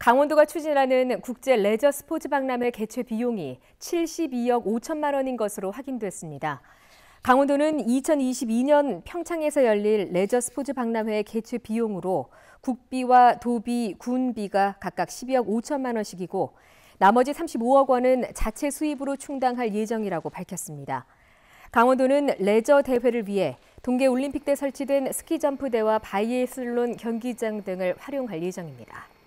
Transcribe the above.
강원도가 추진하는 국제 레저 스포츠 박람회 개최 비용이 72억 5천만 원인 것으로 확인됐습니다. 강원도는 2022년 평창에서 열릴 레저 스포츠 박람회 개최 비용으로 국비와 도비, 군비가 각각 12억 5천만 원씩이고 나머지 35억 원은 자체 수입으로 충당할 예정이라고 밝혔습니다. 강원도는 레저 대회를 위해 동계 올림픽 때 설치된 스키 점프대와 바이애슬론 경기장 등을 활용할 예정입니다.